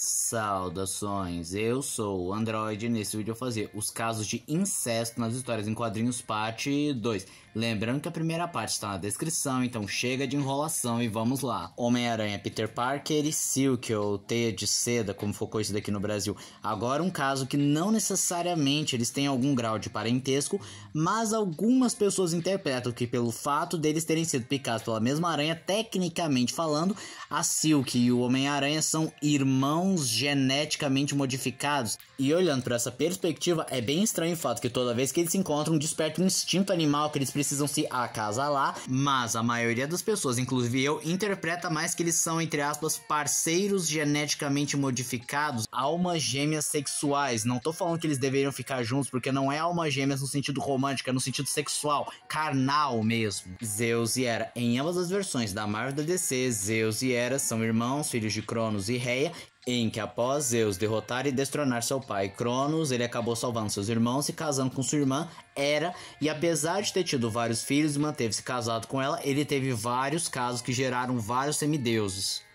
Saudações, eu sou o Android nesse vídeo eu vou fazer os casos de incesto nas histórias em quadrinhos parte 2. Lembrando que a primeira parte está na descrição, então chega de enrolação e vamos lá. Homem-Aranha, Peter Parker e Silk, ou Teia de Seda, como focou isso daqui no Brasil. Agora um caso que não necessariamente eles têm algum grau de parentesco, mas algumas pessoas interpretam que pelo fato deles terem sido picados pela mesma aranha, tecnicamente falando, a Silk e o Homem-Aranha são irmãos geneticamente modificados. E olhando para essa perspectiva, é bem estranho o fato que toda vez que eles se encontram, desperta um instinto animal que eles precisam se acasalar, mas a maioria das pessoas, inclusive eu, interpreta mais que eles são, entre aspas, parceiros geneticamente modificados, almas gêmeas sexuais. Não tô falando que eles deveriam ficar juntos, porque não é alma gêmeas no sentido romântico, é no sentido sexual, carnal mesmo. Zeus e Hera, em ambas as versões da Marvel da DC, Zeus e Hera são irmãos, filhos de Cronos e Reia, em que após Zeus derrotar e destronar seu pai Cronos, ele acabou salvando seus irmãos e casando com sua irmã Hera, e apesar de ter tido vários filhos e manteve-se casado com ela, ele teve vários casos que geraram vários semideuses.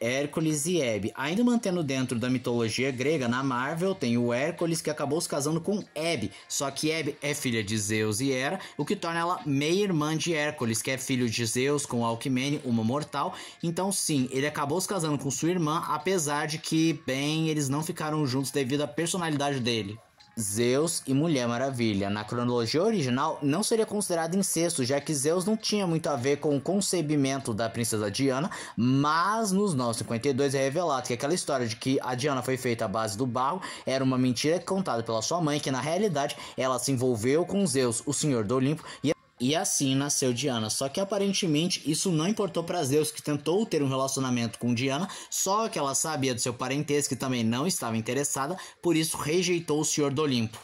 Hércules e Hebe. Ainda mantendo dentro da mitologia grega, na Marvel tem o Hércules que acabou se casando com Hebe. Só que Hebe é filha de Zeus e Hera, o que torna ela meia-irmã de Hércules, que é filho de Zeus com Alquimene, uma mortal. Então, sim, ele acabou se casando com sua irmã, apesar de que, bem, eles não ficaram juntos devido à personalidade dele. Zeus e Mulher Maravilha. Na cronologia original, não seria considerado incesto, já que Zeus não tinha muito a ver com o concebimento da princesa Diana, mas nos 952 é revelado que aquela história de que a Diana foi feita à base do barro era uma mentira contada pela sua mãe, que na realidade ela se envolveu com Zeus, o senhor do Olimpo, e e assim nasceu Diana. Só que aparentemente isso não importou para Zeus, que tentou ter um relacionamento com Diana, só que ela sabia do seu parentesco e também não estava interessada, por isso rejeitou o Senhor do Olimpo.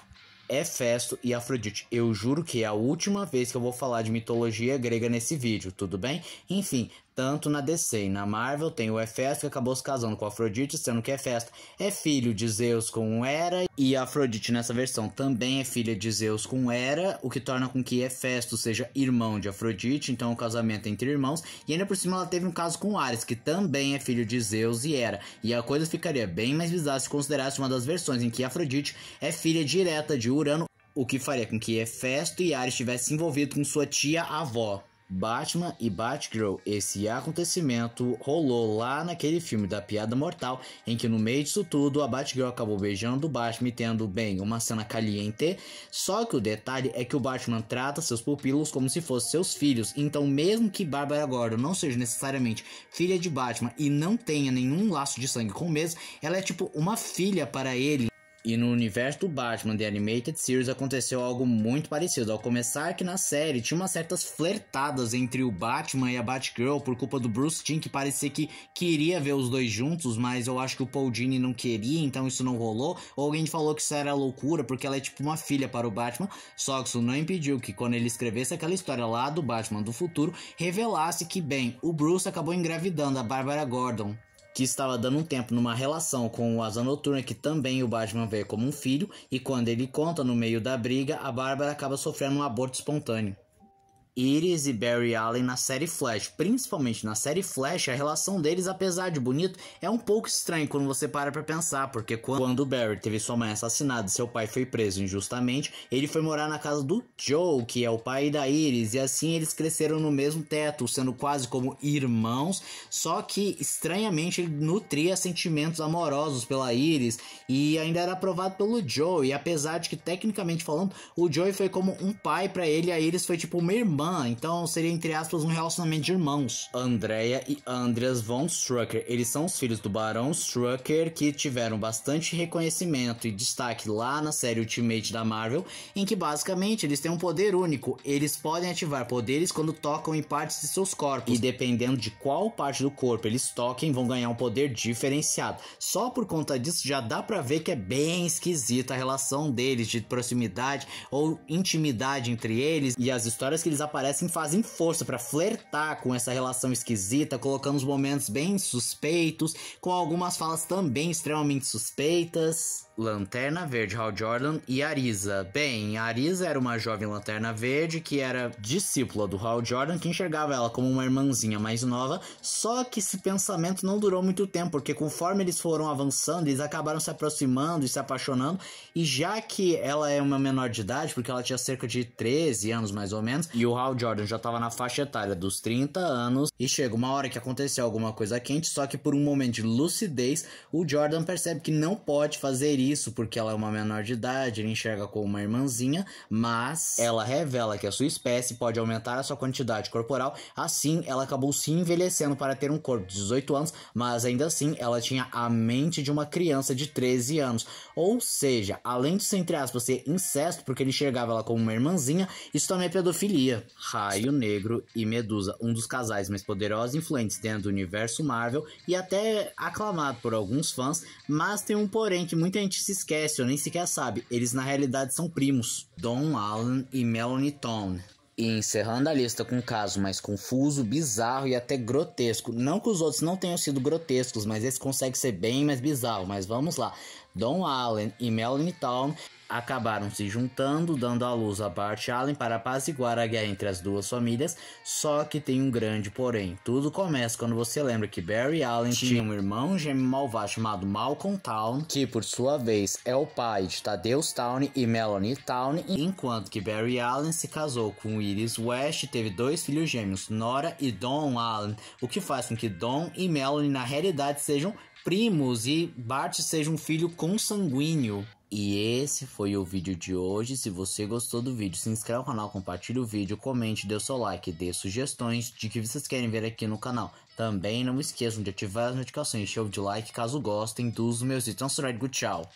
Hefesto e Afrodite. Eu juro que é a última vez que eu vou falar de mitologia grega nesse vídeo, tudo bem? Enfim, tanto na DC e na Marvel tem o Hefesto é que acabou se casando com Afrodite, sendo que Hefesto é, é filho de Zeus com Hera e Afrodite nessa versão também é filha de Zeus com Hera, o que torna com que Hefesto é seja irmão de Afrodite, então o é um casamento entre irmãos, e ainda por cima ela teve um caso com Ares, que também é filho de Zeus e Hera, e a coisa ficaria bem mais bizarra se considerasse uma das versões em que Afrodite é filha direta de Urano, o que faria com que Hefesto e Ares estivessem envolvidos com sua tia-avó. Batman e Batgirl. Esse acontecimento rolou lá naquele filme da Piada Mortal, em que no meio disso tudo a Batgirl acabou beijando o Batman e tendo, bem, uma cena caliente. Só que o detalhe é que o Batman trata seus pupilos como se fossem seus filhos. Então, mesmo que Bárbara Gordon não seja necessariamente filha de Batman e não tenha nenhum laço de sangue com o mesmo, ela é tipo uma filha para ele. E no universo do Batman The Animated Series aconteceu algo muito parecido. Ao começar que na série tinha umas certas flertadas entre o Batman e a Batgirl por culpa do Bruce Timm, que parecia que queria ver os dois juntos, mas eu acho que o Paul Dini não queria, então isso não rolou. Ou alguém falou que isso era loucura, porque ela é tipo uma filha para o Batman. Só que isso não impediu que quando ele escrevesse aquela história lá do Batman do futuro, revelasse que, bem, o Bruce acabou engravidando a Bárbara Gordon que estava dando um tempo numa relação com o Asa Noturna, que também o Batman vê como um filho, e quando ele conta no meio da briga, a Bárbara acaba sofrendo um aborto espontâneo. Iris e Barry Allen na série Flash. Principalmente na série Flash, a relação deles, apesar de bonito, é um pouco estranho quando você para pra pensar, porque quando o Barry teve sua mãe assassinada e seu pai foi preso injustamente, ele foi morar na casa do Joe, que é o pai da Iris, e assim eles cresceram no mesmo teto, sendo quase como irmãos, só que estranhamente ele nutria sentimentos amorosos pela Iris e ainda era aprovado pelo Joe, e apesar de que tecnicamente falando, o Joe foi como um pai para ele, a Iris foi tipo uma irmã irmã, então seria entre aspas um relacionamento de irmãos. Andrea e Andreas von Strucker, eles são os filhos do Barão Strucker que tiveram bastante reconhecimento e destaque lá na série Ultimate da Marvel, em que basicamente eles têm um poder único, eles podem ativar poderes quando tocam em partes de seus corpos, e dependendo de qual parte do corpo eles toquem, vão ganhar um poder diferenciado. Só por conta disso já dá para ver que é bem esquisita a relação deles de proximidade ou intimidade entre eles e as histórias que eles aparecem fazem força para flertar com essa relação esquisita, colocando os momentos bem suspeitos, com algumas falas também extremamente suspeitas. Lanterna Verde, Hal Jordan e Arisa. Bem, Arisa era uma jovem Lanterna Verde que era discípula do Hal Jordan, que enxergava ela como uma irmãzinha mais nova, só que esse pensamento não durou muito tempo, porque conforme eles foram avançando, eles acabaram se aproximando e se apaixonando, e já que ela é uma menor de idade, porque ela tinha cerca de 13 anos mais ou menos, e o Hal Jordan já estava na faixa etária dos 30 anos, e chega uma hora que aconteceu alguma coisa quente, só que por um momento de lucidez, o Jordan percebe que não pode fazer isso isso porque ela é uma menor de idade, ele enxerga como uma irmãzinha, mas ela revela que a sua espécie pode aumentar a sua quantidade corporal, assim ela acabou se envelhecendo para ter um corpo de 18 anos, mas ainda assim ela tinha a mente de uma criança de 13 anos. Ou seja, além ser entre aspas, ser incesto, porque ele enxergava ela como uma irmãzinha, isso também é pedofilia. Raio Negro e Medusa, um dos casais mais poderosos e influentes dentro do universo Marvel e até aclamado por alguns fãs, mas tem um porém que muita gente gente se esquece, ou nem sequer sabe. Eles na realidade são primos. Don Allen e Melanie Tone. E encerrando a lista com um caso mais confuso, bizarro e até grotesco. Não que os outros não tenham sido grotescos, mas esse consegue ser bem mais bizarro. Mas vamos lá. Don Allen e Melanie Town acabaram se juntando, dando à luz a Bart Allen para apaziguar a guerra entre as duas famílias. Só que tem um grande porém. Tudo começa quando você lembra que Barry Allen tinha um irmão gêmeo malvado chamado Malcolm Town, que por sua vez é o pai de Tadeus Town e Melanie Town, enquanto que Barry Allen se casou com Iris West e teve dois filhos gêmeos, Nora e Don Allen, o que faz com que Don e Melanie na realidade sejam primos e Bart seja um filho consanguíneo. E esse foi o vídeo de hoje. Se você gostou do vídeo, se inscreva no canal, compartilhe o vídeo, comente, dê o seu like, dê sugestões de que vocês querem ver aqui no canal. Também não esqueçam de ativar as notificações, show de like caso gostem dos meus vídeos. Então, tchau!